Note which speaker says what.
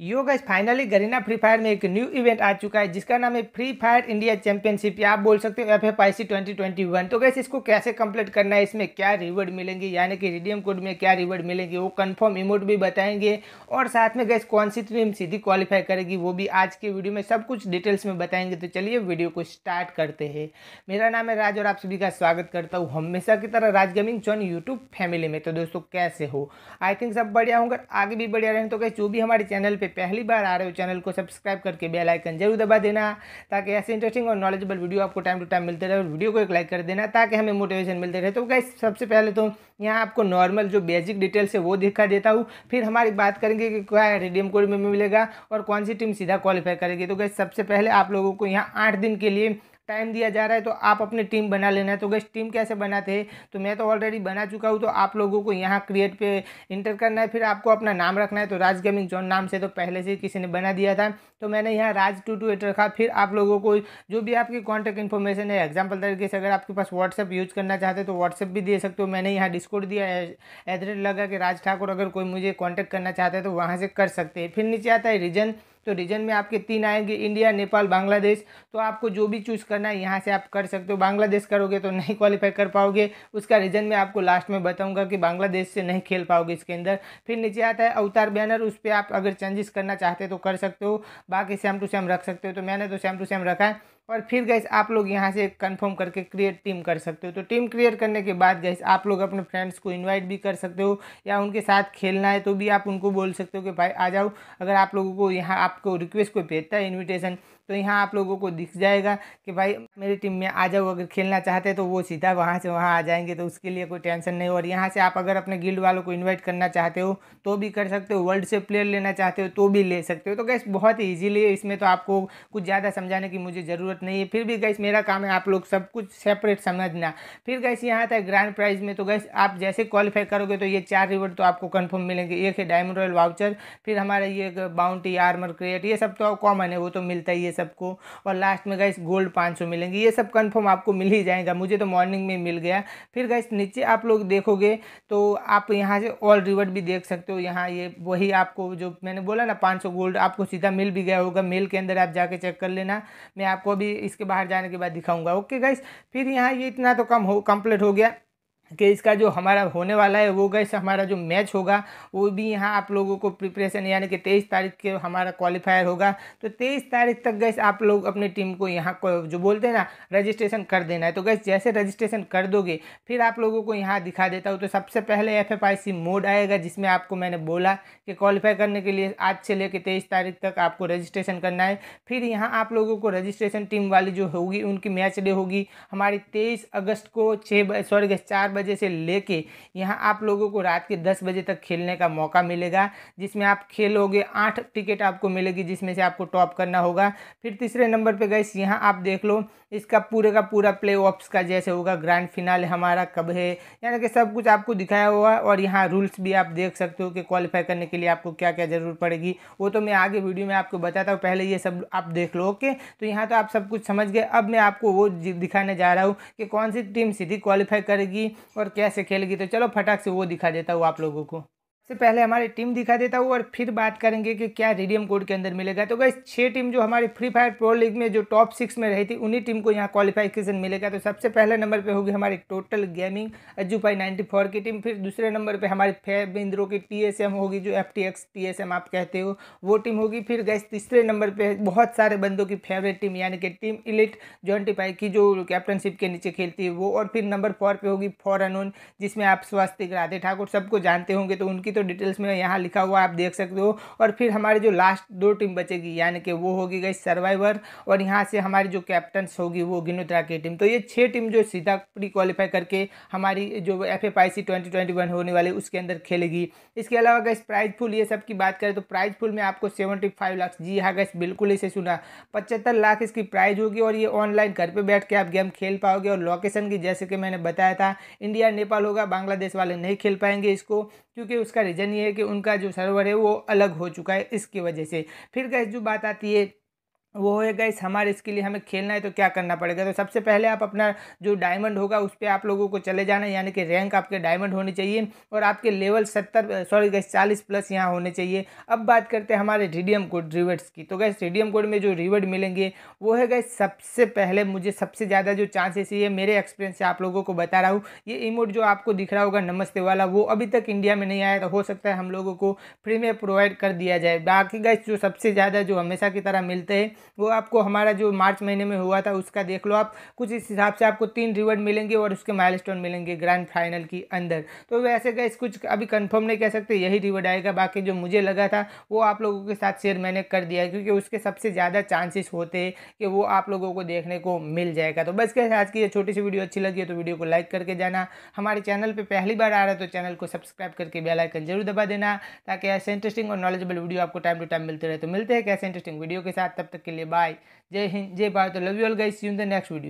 Speaker 1: यो guys finally Garena free fire में एक new event आ चुका है जिसका नाम है फ्री फायर इंडिया चैंपियनशिप या आप बोल सकते हो F F I C twenty twenty one तो गैस इसको कैसे कंप्लीट करना है इसमें क्या रिवॉर्ड मिलेंगे यानी कि रिडीम कोड में क्या रिवॉर्ड मिलेंगे वो कंफर्म इमोट भी बताएंगे और साथ में गैस कौन सी टीम सीधी क्वालिफाई करेगी वो भी आज के वीडियो में सब कुछ डिटेल्स में बताएंगे तो चलिए वीडियो को स्टार्ट करते हैं मेरा नाम है राज और आप सभी का स्वागत करता हूँ हमेशा की तरह राज गेमिंग चौन यूट्यूब फैमिली में तो दोस्तों कैसे हो आई थिंक सब बढ़िया होंगे आगे भी बढ़िया रहें तो गैस जो भी हमारे चैनल पर पहली बार आ रहे हो चैनल को सब्सक्राइब करके बेल आइकन जरूर दबा देना ताकि ऐसे इंटरेस्टिंग और नॉलेजेबल वीडियो आपको टाइम टू टाइम मिलते रहे और वीडियो को एक लाइक कर देना ताकि हमें मोटिवेशन मिलते रहे तो गाइस सबसे पहले तो यहाँ आपको नॉर्मल जो बेसिक डिटेल्स है वो दिखा देता हूँ फिर हमारी बात करेंगे कि क्या रिडीम कोड में मिलेगा और कौन सी टीम सीधा क्वालिफाई करेगी तो गैस सबसे पहले आप लोगों को यहाँ आठ दिन के लिए टाइम दिया जा रहा है तो आप अपनी टीम बना लेना है तो गैस टीम कैसे बनाते हैं तो मैं तो ऑलरेडी बना चुका हूँ तो आप लोगों को यहाँ क्रिएट पे इंटर करना है फिर आपको अपना नाम रखना है तो राज गेमिंग जोन नाम से तो पहले से किसी ने बना दिया था तो मैंने यहाँ राज टू टू एट रखा फिर आप लोगों को जो भी आपकी कॉन्टैक्ट इन्फॉर्मेशन है एग्जाम्पल तरीके से अगर आपके पास व्हाट्सअप यूज करना चाहते तो व्हाट्सअप भी दे सकते हो मैंने यहाँ डिस्कोड दिया है एट लगा कि राज ठाकुर अगर कोई मुझे कॉन्टैक्ट करना चाहता है तो वहाँ से कर सकते हैं फिर नीचे आता है रीजन तो रीजन में आपके तीन आएंगे इंडिया नेपाल बांग्लादेश तो आपको जो भी चूज़ करना है यहाँ से आप कर सकते हो बांग्लादेश करोगे तो नहीं क्वालिफाई कर पाओगे उसका रीजन मैं आपको लास्ट में बताऊँगा कि बांग्लादेश से नहीं खेल पाओगे इसके अंदर फिर नीचे आता है अवतार बैनर उस पर आप अगर चेंजेस करना चाहते तो कर सकते हो बाकी सेम टू सेम रख सकते हो तो मैंने तो सेम टू सेम रखा है और फिर गैस आप लोग यहाँ से कंफर्म करके क्रिएट टीम कर सकते हो तो टीम क्रिएट करने के बाद गैस आप लोग अपने फ्रेंड्स को इनवाइट भी कर सकते हो या उनके साथ खेलना है तो भी आप उनको बोल सकते हो कि भाई आ जाओ अगर आप लोगों को यहाँ आपको रिक्वेस्ट कोई भेजता है इन्विटेशन तो यहाँ आप लोगों को दिख जाएगा कि भाई मेरी टीम में आ जाओ अगर खेलना चाहते तो वो सीधा वहाँ से वहाँ आ जाएंगे तो उसके लिए कोई टेंशन नहीं और यहाँ से आप अगर अपने गिल्ड वालों को इन्वाइट करना चाहते हो तो भी कर सकते हो वर्ल्ड से प्लेयर लेना चाहते हो तो भी ले सकते हो तो गैस बहुत ही ईजीली है इसमें तो आपको कुछ ज़्यादा समझाने की मुझे ज़रूरत नहीं है फिर भी गैस मेरा काम है आप लोग सब कुछ सेपरेट समझना फिर गैस यहाँ आता है ग्रैंड प्राइज में तो गैस आप जैसे क्वालिफाई करोगे तो ये चार रिवॉर्ड तो आपको कन्फर्म मिलेंगे एक है डायमंड रॉयल वाउचर फिर हमारा ये बाउंटी आर्मर क्रिएट ये सब तो कॉमन है वो तो मिलता ही है सबको और लास्ट में गाइस गोल्ड पाँच सौ मिलेंगे ये सब कन्फर्म आपको मिल ही जाएगा मुझे तो मॉर्निंग में मिल गया फिर गाइस नीचे आप लोग देखोगे तो आप यहाँ से ऑल रिवर्ड भी देख सकते हो यहाँ ये वही आपको जो मैंने बोला ना पाँच सौ गोल्ड आपको सीधा मिल भी गया होगा मेल के अंदर आप जाके चेक कर लेना मैं आपको अभी इसके बाहर जाने के बाद दिखाऊंगा ओके गाइस फिर यहाँ ये इतना तो कम हो कंप्लीट हो गया कि इसका जो हमारा होने वाला है वो गैस हमारा जो मैच होगा वो भी यहाँ आप लोगों को प्रिपरेशन यानी कि तेईस तारीख के हमारा क्वालिफायर होगा तो तेईस तारीख तक गैस आप लोग अपनी टीम को यहाँ को जो बोलते हैं ना रजिस्ट्रेशन कर देना है तो गैस जैसे रजिस्ट्रेशन कर दोगे फिर आप लोगों को यहाँ दिखा देता हूँ तो सबसे पहले F F I C mode आएगा जिसमें आपको मैंने बोला कि क्वालिफाई करने के लिए आज से लेकर तेईस तारीख तक आपको रजिस्ट्रेशन करना है फिर यहाँ आप लोगों को रजिस्ट्रेशन टीम वाली जो होगी उनकी मैच डे होगी हमारी तेईस अगस्त को छः सॉरी गैस चार बजे से लेके यहाँ आप लोगों को रात के दस बजे तक खेलने का मौका मिलेगा जिसमें आप खेलोगे आठ टिकट आपको मिलेगी जिसमें से आपको टॉप करना होगा फिर तीसरे नंबर पर गए यहाँ आप देख लो इसका पूरे का पूरा प्ले का जैसे होगा ग्रैंड फिनाल हमारा कब है यानी कि सब कुछ आपको दिखाया हुआ है और यहाँ रूल्स भी आप देख सकते हो कि क्वालिफाई करने के लिए आपको क्या क्या ज़रूरत पड़ेगी वो तो मैं आगे वीडियो में आपको बताता हूँ पहले ये सब आप देख लो ओके तो यहाँ तो आप सब कुछ समझ गए अब मैं आपको वो दिखाने जा रहा हूँ कि कौन सी टीम सीधी क्वालिफाई करेगी और कैसे खेलेगी तो चलो फटाक से वो दिखा देता हूँ आप लोगों को से पहले हमारी टीम दिखा देता हूँ और फिर बात करेंगे कि क्या रिडियम कोड के अंदर मिलेगा तो गई छह टीम जो हमारी फ्री फायर प्रो लीग में जो टॉप सिक्स में रही थी उन्हीं टीम को यहाँ क्वालिफिकेशन मिलेगा तो सबसे पहले नंबर पे होगी हमारी टोटल गेमिंग अज्जू भाई नाइन्टी फोर की टीम फिर दूसरे नंबर पर हमारी फैब इंद्रो की टी एस एम होगी जो F T X T S M आप कहते हो वो टीम होगी फिर गैस तीसरे नंबर पर बहुत सारे बंदों की फेवरेट टीम यानी कि टीम इलिट ज्वेंटी पाई की जो कैप्टनशिप के नीचे खेलती है वो और फिर नंबर फोर पर होगी फॉर अनोन जिसमें आप स्वास्थ्य राधे ठाकुर सबको जानते होंगे तो उनकी तो तो डिटेल्स में यहाँ लिखा हुआ आप देख सकते हो और फिर हमारी जो लास्ट दो टीम बचेगी यानी कि वो होगी गई सर्वाइवर और यहाँ से हमारी जो कैप्टन्स होगी वो गिनोत्रा की टीम तो ये छः टीम जो सीधा प्री क्वालिफाई करके हमारी जो F F I C twenty twenty one होने वाली उसके अंदर खेलेगी इसके अलावा गैस प्राइज फुल ये सब की बात करें तो प्राइज फुल में आपको सेवेंटी फाइव लाख जी हाँ गैस बिल्कुल इसे सुना पचहत्तर लाख इसकी प्राइज होगी और ये ऑनलाइन घर पर बैठ के आप गेम खेल पाओगे और लोकेशन की जैसे कि मैंने बताया था इंडिया नेपाल होगा बांग्लादेश वाले नहीं खेल पाएंगे इसको क्योंकि उसका रीज़न ये है कि उनका जो सर्वर है वो अलग हो चुका है इसकी वजह से फिर गैस जो बात आती है वो है गाइस हमारे इसके लिए हमें खेलना है तो क्या करना पड़ेगा तो सबसे पहले आप अपना जो डायमंड होगा उस पर आप लोगों को चले जाना है यानी कि रैंक आपके डायमंड होनी चाहिए और आपके लेवल सत्तर सॉरी गैस चालीस प्लस यहाँ होने चाहिए अब बात करते हैं हमारे रिडियम कोड रिवर्ड्स की तो गैस रिडियम कोड में जो रिवर्ड मिलेंगे वो है गैस सबसे पहले मुझे सबसे ज़्यादा जो चांसेस ये मेरे एक्सपीरियंस से आप लोगों को बता रहा हूँ ये इमोट जो आपको दिख रहा होगा नमस्ते वाला वो अभी तक इंडिया में नहीं आया तो हो सकता है हम लोगों को फ्री में प्रोवाइड कर दिया जाए बाकी गैस जो सबसे ज़्यादा जो हमेशा की तरह मिलते हैं वो आपको हमारा जो मार्च महीने में हुआ था उसका देख लो आप कुछ इस हिसाब से आपको तीन रिवर्ड मिलेंगे और उसके माइलस्टोन मिलेंगे ग्रैंड फाइनल के अंदर तो वैसे गए कुछ अभी कंफर्म नहीं कह सकते यही रिवर्ड आएगा बाकी जो मुझे लगा था वो आप लोगों के साथ शेयर मैंने कर दिया क्योंकि उसके सबसे ज़्यादा चांसेस होते हैं कि वो आप लोगों को देखने को मिल जाएगा तो बस कैसे आज की ये छोटी सी वीडियो अच्छी लगी है तो वीडियो को लाइक करके जाना हमारे चैनल पर पहली बार आ रहा है तो चैनल को सब्सक्राइब करके बेलाइकन जरूर दबा देना ताकि ऐसे इंटरेस्टिंग और नॉलेजेबल वीडियो आपको टाइम टू टाइम मिलते रहे तो मिलते हैं कैसे इंटरेस्टिंग वीडियो के साथ तब तक के लिए bye Jai Hind Jai Bharat love you all guys see you in the next video